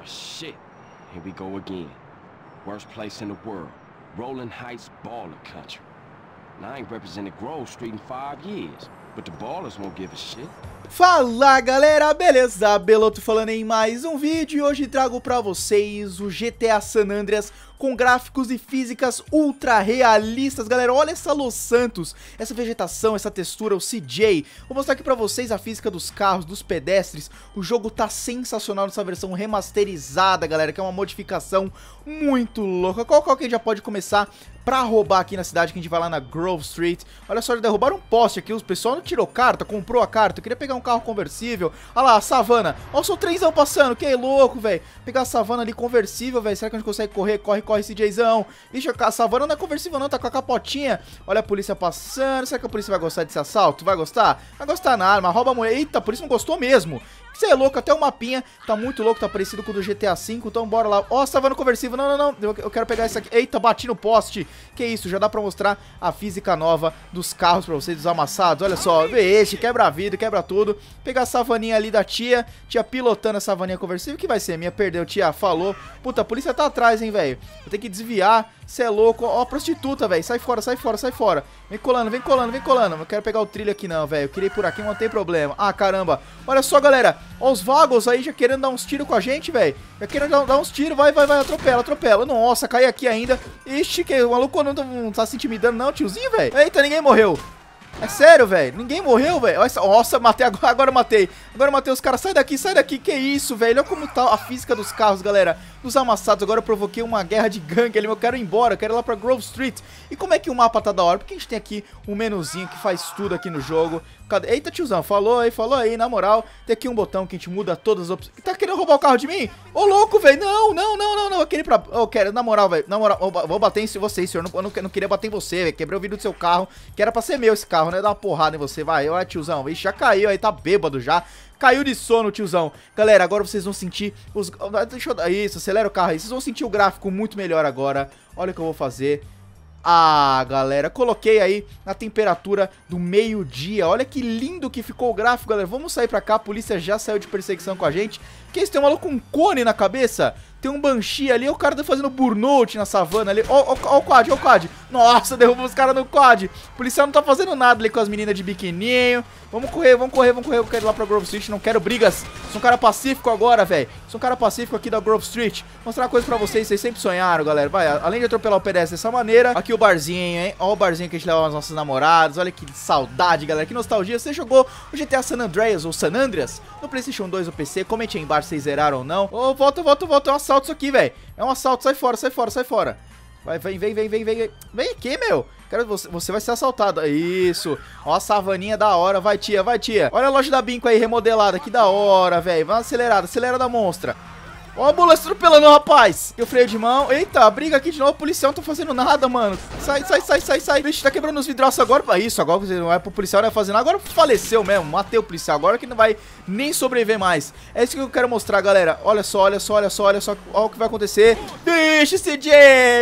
Oh, shit. Here we go again. Worst place in the world. Rolling Heights baller country. And I ain't represented Grove Street in five years, but the ballers won't give a shit. Fala galera, beleza? Beloto falando em mais um vídeo e hoje trago pra vocês o GTA San Andreas com gráficos e físicas ultra realistas, galera, olha essa Los Santos, essa vegetação, essa textura, o CJ, vou mostrar aqui pra vocês a física dos carros, dos pedestres, o jogo tá sensacional nessa versão remasterizada, galera, que é uma modificação muito louca, qual, qual que a gente já pode começar pra roubar aqui na cidade, que a gente vai lá na Grove Street, olha só, derrubaram um poste aqui, o pessoal não tirou carta, comprou a carta, eu queria pegar um um carro conversível. Olha lá, a savana. Nossa, o trenzão passando. Que louco, velho. Pegar a savana ali conversível, velho. Será que a gente consegue correr? Corre, corre, CJzão. Ixi, a savana não é conversível não, tá com a capotinha. Olha a polícia passando. Será que a polícia vai gostar desse assalto? Vai gostar? Vai gostar na arma. Rouba a mulher. Eita, a polícia não gostou mesmo. Você é louco, até o mapinha tá muito louco, tá parecido com o do GTA V, então bora lá. Ó, oh, no conversível, não, não, não, eu, eu quero pegar isso aqui. Eita, bati no poste. Que isso, já dá pra mostrar a física nova dos carros pra vocês, dos amassados. Olha só, este quebra vidro, quebra tudo. Pegar a savaninha ali da tia, tia pilotando a savaninha conversível, que vai ser minha, perdeu, tia, falou. Puta, a polícia tá atrás, hein, velho. Vou ter que desviar você é louco. Ó, prostituta, velho. Sai fora, sai fora, sai fora. Vem colando, vem colando, vem colando. Não quero pegar o trilho aqui não, velho. Eu queria ir por aqui, mas não tem problema. Ah, caramba. Olha só, galera. Ó os vagos aí já querendo dar uns tiros com a gente, velho. Já querendo dar, dar uns tiros. Vai, vai, vai. Atropela, atropela. Nossa, cai aqui ainda. Ixi, que o maluco não, tá, não tá se intimidando não, tiozinho, velho. Eita, ninguém morreu. É sério, velho. Ninguém morreu, velho. Nossa, matei agora. Agora matei. Agora matei os caras. Sai daqui, sai daqui. Que isso, velho. Olha como tá a física dos carros, galera. Dos amassados. Agora eu provoquei uma guerra de gangue ali. Eu quero ir embora. Eu quero ir lá pra Grove Street. E como é que o mapa tá da hora? Porque a gente tem aqui um menuzinho que faz tudo aqui no jogo. Cadê? Eita, tiozão, falou aí, falou aí, na moral, tem aqui um botão que a gente muda todas as opções. Tá querendo roubar o carro de mim? Ô, louco, velho, não, não, não, não, não, eu queria ir pra... Eu quero, na moral, velho, na moral, vou bater em você, senhor, eu não, eu não queria bater em você, velho, quebrei o vidro do seu carro, que era pra ser meu esse carro, né, dar uma porrada em você, vai, olha, tiozão, ixi, já caiu aí, tá bêbado já, caiu de sono, tiozão. Galera, agora vocês vão sentir os... Deixa eu... Isso, acelera o carro aí. Vocês vão sentir o gráfico muito melhor agora. Olha o que eu vou fazer. Ah, galera, coloquei aí na temperatura do meio-dia. Olha que lindo que ficou o gráfico, galera. Vamos sair pra cá, a polícia já saiu de perseguição com a gente. Que isso? Tem um maluco com um cone na cabeça? Tem um Banshee ali, o cara tá fazendo burnout na savana ali. Ó, ó, ó o quad, ó o quad. Nossa, derrubou os caras no quad. O policial não tá fazendo nada ali com as meninas de biquininho. Vamos correr, vamos correr, vamos correr. Eu quero ir lá pra Grove Street, não quero brigas. Sou um cara pacífico agora, velho. Sou um cara pacífico aqui da Grove Street. Vou mostrar uma coisa pra vocês, vocês sempre sonharam, galera. Vai, além de atropelar o pedestre dessa maneira, aqui o barzinho, hein. Ó o barzinho que a gente leva as nossas namoradas. Olha que saudade, galera. Que nostalgia. Você jogou o GTA San Andreas ou San Andreas no PlayStation 2 ou PC? Comente aí embaixo se vocês zeraram ou não. Ô, oh, volta, volta, volta. É um assalto isso aqui, velho. É um assalto. Sai fora, sai fora, sai fora. Vai, vem, vem, vem, vem, vem. Vem aqui, meu. Cara, você, você vai ser assaltado. Isso. Ó, a savaninha da hora. Vai, tia, vai, tia. Olha a loja da Binco aí remodelada. Que da hora, velho. Vai acelerada, acelera da monstra. Ó a ambulância atropelando, rapaz. E o freio de mão. Eita, briga aqui de novo. O policial não tá fazendo nada, mano. Sai, sai, sai, sai, sai. Vixe, tá quebrando os vidraços agora. Pra é isso, agora não é pro policial, não é fazer nada. Agora faleceu mesmo. Matei o policial. Agora que não vai nem sobreviver mais. É isso que eu quero mostrar, galera. Olha só, olha só, olha só, olha só. Olha o que vai acontecer. Vixe, CJ.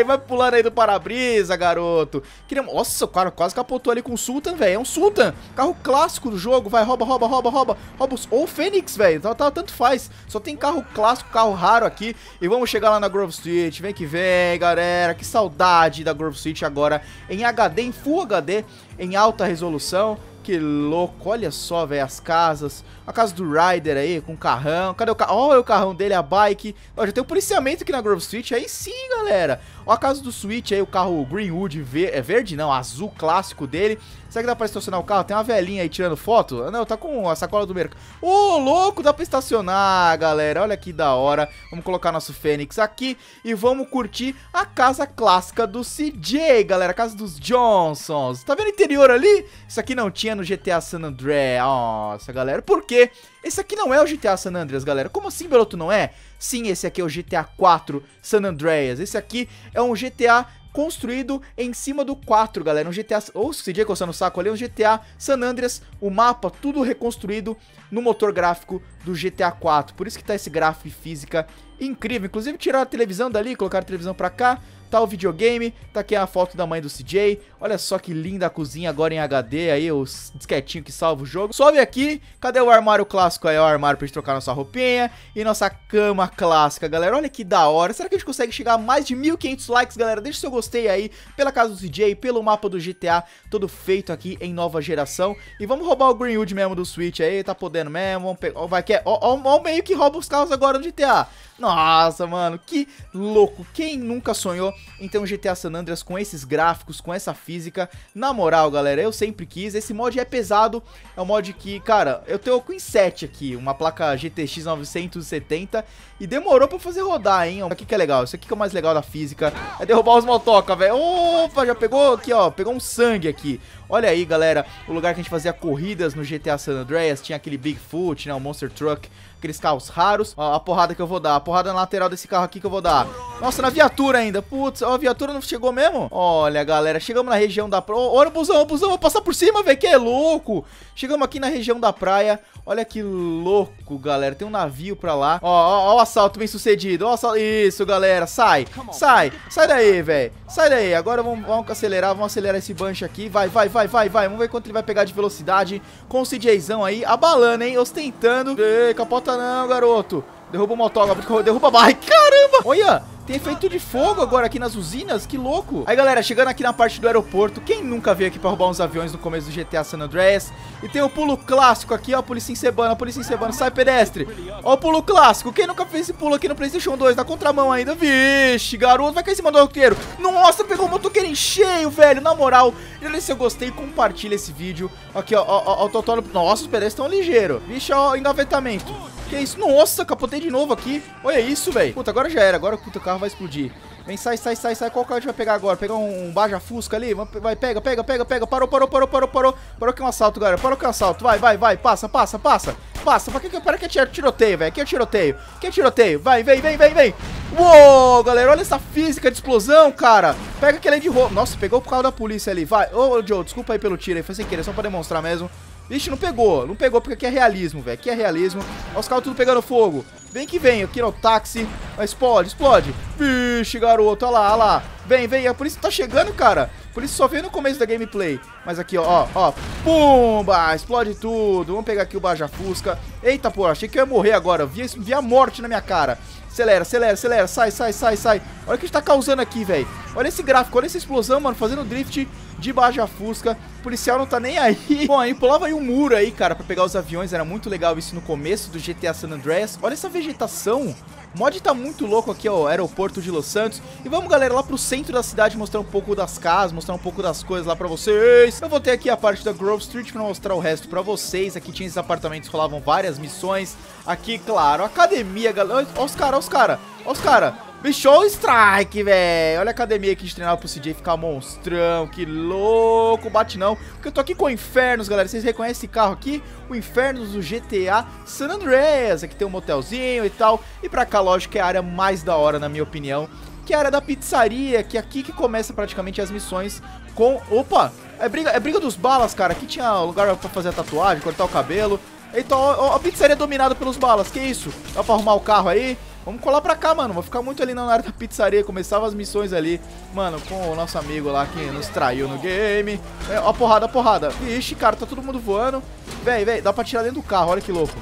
Vai pulando aí do para-brisa, garoto. Queria... Nossa, o cara quase capotou ali com o Sultan, velho. É um Sultan. Carro clássico do jogo. Vai, rouba, rouba, rouba, rouba. rouba os... Ou o Fênix, velho. Tá, tá, tanto faz. Só tem carro clássico, carro raro aqui e vamos chegar lá na Grove Street. Vem que vem, galera. Que saudade da Grove Street agora em HD, em Full HD, em alta resolução. Que louco, olha só, velho, as casas. A casa do Ryder aí, com o carrão. Cadê o carrão? Olha o carrão dele, a bike. Ó, já tem o um policiamento aqui na Grove Street. Aí sim, galera. Olha a casa do Switch aí, o carro Greenwood ver... é verde, não, azul clássico dele. Será que dá pra estacionar o carro? Tem uma velhinha aí tirando foto. Ah, não, tá com a sacola do mercado. Ô, louco, dá pra estacionar, galera. Olha que da hora. Vamos colocar nosso Fênix aqui e vamos curtir a casa clássica do CJ, galera. A casa dos Johnsons. Tá vendo o interior ali? Isso aqui não tinha no GTA San Andreas. Nossa, galera. Por quê? Esse aqui não é o GTA San Andreas, galera. Como assim, Beloto, não é? Sim, esse aqui é o GTA 4 San Andreas. Esse aqui é um GTA construído em cima do 4, galera. Um GTA, ou se dia coçando o saco ali, um GTA San Andreas, o mapa, tudo reconstruído no motor gráfico do GTA 4. Por isso que tá esse gráfico e física incrível. Inclusive tiraram a televisão dali, colocaram a televisão pra cá, Tá o videogame, tá aqui a foto da mãe do CJ. Olha só que linda a cozinha agora em HD aí, o disquetinho que salva o jogo. Sobe aqui, cadê o armário clássico aí? O armário pra gente trocar nossa roupinha e nossa cama clássica, galera. Olha que da hora. Será que a gente consegue chegar a mais de 1.500 likes, galera? Deixa seu gostei aí pela casa do CJ, pelo mapa do GTA, todo feito aqui em nova geração. E vamos roubar o Greenwood mesmo do Switch aí, tá podendo mesmo. Vamos pegar, vai que é, ó, ó, ó meio que rouba os carros agora no GTA. Nossa, mano, que louco. Quem nunca sonhou em ter um GTA San Andreas com esses gráficos, com essa física? Na moral, galera, eu sempre quis. Esse mod é pesado, é um mod que, cara, eu tenho com 7 aqui, uma placa GTX 970 e demorou pra fazer rodar, hein? O aqui que é legal, isso aqui que é o mais legal da física, é derrubar os motoca, velho. Opa, já pegou aqui, ó, pegou um sangue aqui. Olha aí, galera, o lugar que a gente fazia corridas no GTA San Andreas, tinha aquele Bigfoot, né, o Monster Truck, aqueles carros raros. Ó, a porrada que eu vou dar, a porrada na lateral desse carro aqui que eu vou dar. Nossa, na viatura ainda. Putz, ó, a viatura não chegou mesmo? Olha, galera, chegamos na região da praia. Olha o busão, o busão, vou passar por cima, velho, que é louco. Chegamos aqui na região da praia. Olha que louco, galera. Tem um navio pra lá. Ó, ó, ó o assalto bem sucedido. Ó, assalto... Isso, galera, sai, sai, sai daí, velho. Sai daí, agora vamos, vamos acelerar, vamos acelerar esse bancho aqui. Vai, vai, vai vai, vai, vai. Vamos ver quanto ele vai pegar de velocidade. Com o CJzão aí, abalando, hein? Ostentando. Ei, capota não, garoto. Derruba o motógrafo, derruba a barra. Caramba! Olha! Tem efeito de fogo agora aqui nas usinas, que louco. Aí, galera, chegando aqui na parte do aeroporto, quem nunca veio aqui pra roubar uns aviões no começo do GTA San Andreas? E tem o pulo clássico aqui, ó, polícia encebando, polícia encebando, sai pedestre. Ó o pulo clássico, quem nunca fez esse pulo aqui no Playstation 2, na contramão ainda? Vixe, garoto, vai cair em cima do roqueiro! Nossa, pegou o motoqueiro em cheio, velho, na moral. Já se eu gostei, compartilha esse vídeo. Aqui, ó, ó, ó o Totoro. Nossa, os pedestres estão ligeiros. Vixe, ó, engavetamento. Que isso? Nossa, capotei de novo aqui. Olha isso, velho. Puta, agora já era. Agora puta, o carro vai explodir. Vem, sai, sai, sai, sai. Qual carro a gente vai pegar agora? Pegar um, um Baja Fusca ali? Vai, pega, pega, pega, pega. Parou, parou, parou, parou, parou. Parou que é um assalto, galera. Parou que é um assalto. Vai, vai, vai. Passa, passa, passa. Passa. Pra que, para que é tiroteio, velho? Aqui é tiroteio. Aqui é tiroteio. Vai, vem, vem, vem, vem. Uou, galera. Olha essa física de explosão, cara. Pega aquele de roupa. Nossa, pegou o carro da polícia ali. Vai. Ô, Joe, desculpa aí pelo tiro aí. Foi sem querer, só pra demonstrar mesmo. Vixe, não pegou. Não pegou porque aqui é realismo, velho. Aqui é realismo. Olha os carros tudo pegando fogo. Vem que vem. Aqui no táxi. Mas explode, explode. Vixe, garoto. Olha lá, olha lá. Vem, vem. A polícia tá chegando, cara. A polícia só veio no começo da gameplay. Mas aqui, ó, ó, ó. Pumba! Explode tudo. Vamos pegar aqui o Baja Fusca. Eita, pô. Achei que eu ia morrer agora. Vi, vi a morte na minha cara. Acelera, acelera, acelera. Sai, sai, sai, sai. Olha o que a gente tá causando aqui, velho. Olha esse gráfico. Olha essa explosão, mano. Fazendo drift de Baja Fusca. O policial não tá nem aí. Bom, aí pulava aí um muro aí, cara, pra pegar os aviões. Era muito legal isso no começo do GTA San Andreas. Olha essa vegetação. O mod tá muito louco aqui, ó, aeroporto de Los Santos. E vamos, galera, lá pro centro da cidade mostrar um pouco das casas, mostrar um pouco das coisas lá pra vocês. Eu vou ter aqui a parte da Grove Street pra mostrar o resto pra vocês. Aqui tinha esses apartamentos, rolavam várias missões. Aqui, claro, academia, galera. Olha os caras, olha os caras. Olha os caras fechou o strike, velho. Olha a academia aqui de treinar pro CJ ficar monstrão. Que louco, bate não. Porque eu tô aqui com o Infernos, galera. Vocês reconhecem esse carro aqui? O Infernos do GTA San Andreas. Aqui tem um motelzinho e tal. E pra cá, lógico, é a área mais da hora, na minha opinião. Que é a área da pizzaria, que é aqui que começa praticamente as missões com... Opa! É briga, é briga dos balas, cara. Aqui tinha lugar pra fazer a tatuagem, cortar o cabelo. Então, ó, a pizzaria é dominada pelos balas. Que isso? Dá pra arrumar o carro aí. Vamos colar pra cá, mano. Vou ficar muito ali na área da pizzaria. Começava as missões ali, mano, com o nosso amigo lá que nos traiu no game. É, ó, porrada, porrada. Vixe, cara, tá todo mundo voando. Véi, véi, dá pra tirar dentro do carro, olha que louco.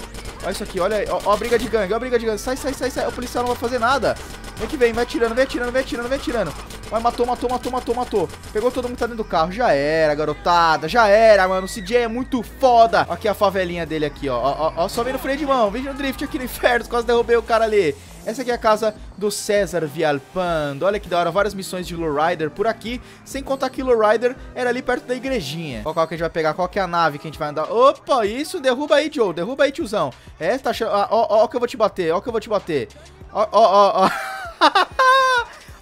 Olha isso aqui, olha aí. Ó, ó a briga de gangue, ó a briga de gangue. Sai, sai, sai, sai. O policial não vai fazer nada. Vem que vem, vai atirando, vem atirando, vem atirando, vem atirando. Vai matou, matou, matou, matou, matou. Pegou todo mundo que tá dentro do carro. Já era, garotada. Já era, mano. O CJ é muito foda. Aqui a favelinha dele aqui, ó. Ó, ó, ó só vem no freio de mão. Vem no drift aqui no inferno. Quase derrubei o cara ali. Essa aqui é a casa do César Vialpando. Olha que da hora, várias missões de Lowrider por aqui. Sem contar que Lowrider era ali perto da igrejinha. Qual, qual que a gente vai pegar? Qual que é a nave que a gente vai andar? Opa, isso, derruba aí, Joe. Derruba aí, tiozão. É, tá achando... Ó, ó, ó que eu vou te bater, ó que eu vou te bater. Ó, ó, ó, ó.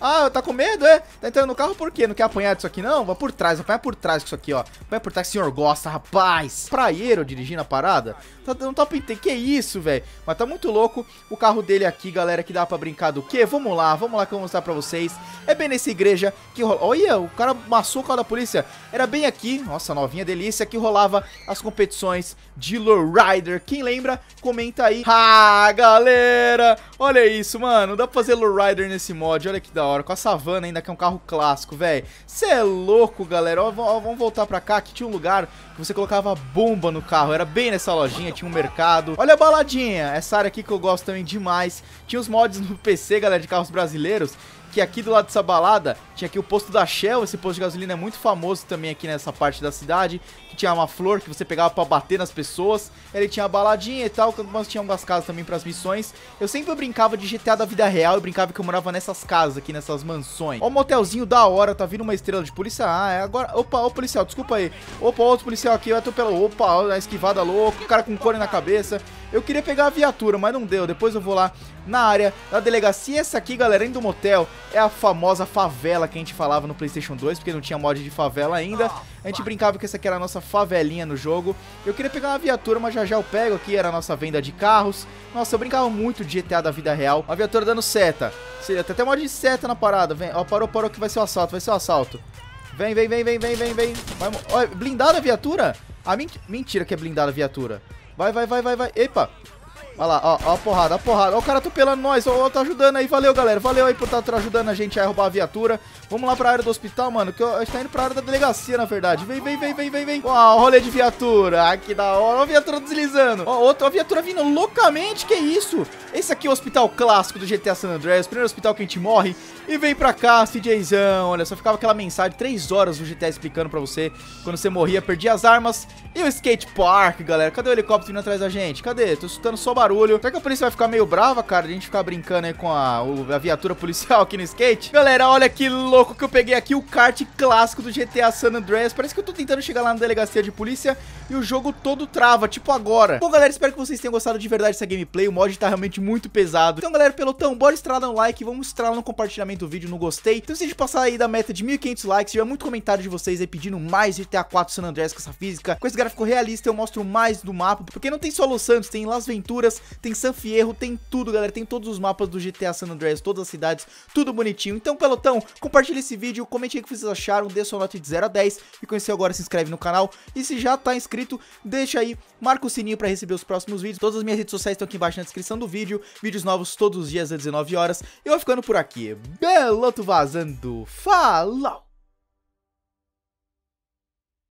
Ah, tá com medo, é? Tá entrando no carro por quê? Não quer apanhar disso aqui, não? Vai por trás, apanha por trás com isso aqui, ó. Vai por trás, o senhor gosta, rapaz. Praieiro dirigindo a parada. Tá dando top inteiro. que isso, velho? Mas tá muito louco o carro dele aqui, galera, que dá pra brincar do quê? Vamos lá, vamos lá que eu vou mostrar pra vocês. É bem nessa igreja que rola... Olha, o cara maçou o carro da polícia. Era bem aqui, nossa, novinha delícia, que rolava as competições de lowrider. Quem lembra, comenta aí. Ah, galera, olha isso, mano. Dá pra fazer lowrider nesse mod, olha que da hora hora. Com a Savana ainda, que é um carro clássico, velho. Você é louco, galera. Ó, ó, vamos voltar pra cá, que tinha um lugar que você colocava bomba no carro. Era bem nessa lojinha, tinha um mercado. Olha a baladinha. Essa área aqui que eu gosto também demais. Tinha os mods no PC, galera, de carros brasileiros que aqui do lado dessa balada tinha aqui o posto da Shell, esse posto de gasolina é muito famoso também aqui nessa parte da cidade, que tinha uma flor que você pegava para bater nas pessoas, ele tinha a baladinha e tal, mas tinha umas casas também para as missões. Eu sempre brincava de GTA da vida real, eu brincava que eu morava nessas casas aqui, nessas mansões. Ó, um motelzinho da hora, tá vindo uma estrela de polícia. Ah, é agora. Opa, o policial, desculpa aí. Opa, outro policial aqui, eu atropelo. Opa, a esquivada louco, cara com cone na cabeça. Eu queria pegar a viatura, mas não deu. Depois eu vou lá na área da delegacia. Essa aqui, galera, indo do motel, é a famosa favela que a gente falava no PlayStation 2, porque não tinha mod de favela ainda. A gente brincava que essa aqui era a nossa favelinha no jogo. Eu queria pegar uma viatura, mas já já eu pego aqui. Era a nossa venda de carros. Nossa, eu brincava muito de GTA da vida real. Uma viatura dando seta. Seria até mod de seta na parada. Vem, ó, parou, parou que vai ser o assalto, vai ser o assalto. Vem, vem, vem, vem, vem, vem, vem. Vai, ó, é blindada a viatura? Ah, mentira que é blindada a viatura. Vai, vai, vai, vai, vai. Epa! Olha lá, ó, ó a porrada, a porrada. Ó o cara atropelando nós, ó, ó, tá ajudando aí. Valeu, galera. Valeu aí por estar tá ajudando a gente a roubar a viatura. Vamos lá pra área do hospital, mano, que a gente tá indo pra área da delegacia, na verdade. Vem, vem, vem, vem, vem, vem. Ó, rolê de viatura. Ai, que da hora. Ó a viatura deslizando. Ó, outra viatura vindo loucamente. Que isso? Esse aqui é o hospital clássico do GTA San Andreas. Primeiro hospital que a gente morre. E vem pra cá, CJzão. Olha, só ficava aquela mensagem, três horas do GTA explicando pra você. Quando você morria, perdia as armas. E o skate park, galera. Cadê o helicóptero vindo atrás da gente? Cadê? Tô escutando só barulho barulho. Será que a polícia vai ficar meio brava, cara? A gente ficar brincando aí com a, a viatura policial aqui no skate? Galera, olha que louco que eu peguei aqui o kart clássico do GTA San Andreas. Parece que eu tô tentando chegar lá na delegacia de polícia e o jogo todo trava, tipo agora. Bom, galera, espero que vocês tenham gostado de verdade dessa gameplay. O mod tá realmente muito pesado. Então, galera, pelo tão, bora estrada no like. Vamos estralar no compartilhamento do vídeo, no gostei. Então, se a gente passar aí da meta de 1.500 likes, tiver muito comentário de vocês aí pedindo mais GTA 4 San Andreas com essa física, com esse gráfico realista, eu mostro mais do mapa. Porque não tem só Los Santos, tem Las Venturas, tem San Fierro, tem tudo, galera. Tem todos os mapas do GTA San Andreas, todas as cidades, tudo bonitinho. Então, pelotão, compartilha esse vídeo, comente aí o que vocês acharam, dê sua nota de 0 a 10. E conhecer agora, se inscreve no canal. E se já tá inscrito, deixa aí, marca o sininho para receber os próximos vídeos. Todas as minhas redes sociais estão aqui embaixo na descrição do vídeo. Vídeos novos todos os dias às 19 horas. Eu vou ficando por aqui. Beloto vazando. Falou!